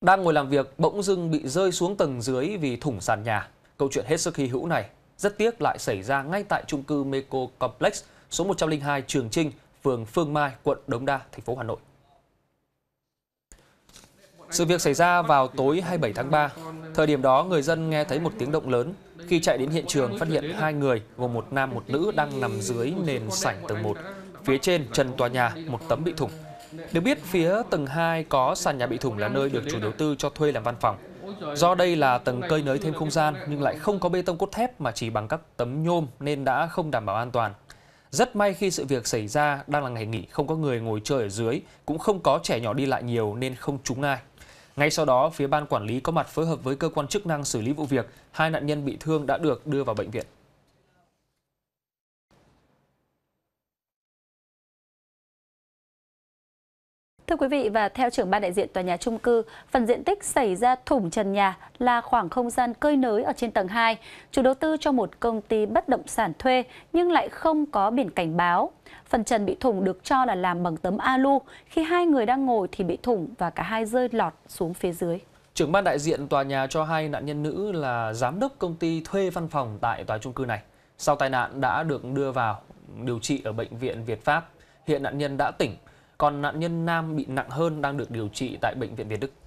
Đang ngồi làm việc bỗng dưng bị rơi xuống tầng dưới vì thủng sàn nhà. Câu chuyện hết sức hy hữu này rất tiếc lại xảy ra ngay tại trung cư Meco Complex số 102 Trường Trinh, phường Phương Mai, quận Đống Đa, thành phố Hà Nội. Sự việc xảy ra vào tối 27 tháng 3. Thời điểm đó, người dân nghe thấy một tiếng động lớn. Khi chạy đến hiện trường, phát hiện hai người gồm một nam một nữ đang nằm dưới nền sảnh tầng 1. Phía trên trần tòa nhà, một tấm bị thủng. Được biết, phía tầng 2 có sàn nhà bị thủng là nơi được chủ đầu tư cho thuê làm văn phòng. Do đây là tầng cây nới thêm không gian nhưng lại không có bê tông cốt thép mà chỉ bằng các tấm nhôm nên đã không đảm bảo an toàn. Rất may khi sự việc xảy ra đang là ngày nghỉ, không có người ngồi chơi ở dưới, cũng không có trẻ nhỏ đi lại nhiều nên không trúng ai. Ngay sau đó, phía ban quản lý có mặt phối hợp với cơ quan chức năng xử lý vụ việc, hai nạn nhân bị thương đã được đưa vào bệnh viện. Thưa quý vị và theo trưởng ban đại diện tòa nhà trung cư, phần diện tích xảy ra thủng trần nhà là khoảng không gian cơi nới ở trên tầng 2. Chủ đầu tư cho một công ty bất động sản thuê nhưng lại không có biển cảnh báo. Phần trần bị thủng được cho là làm bằng tấm alu. Khi hai người đang ngồi thì bị thủng và cả hai rơi lọt xuống phía dưới. Trưởng ban đại diện tòa nhà cho hay nạn nhân nữ là giám đốc công ty thuê văn phòng tại tòa trung cư này. Sau tai nạn đã được đưa vào điều trị ở bệnh viện Việt Pháp. Hiện nạn nhân đã tỉnh còn nạn nhân nam bị nặng hơn đang được điều trị tại Bệnh viện Việt Đức.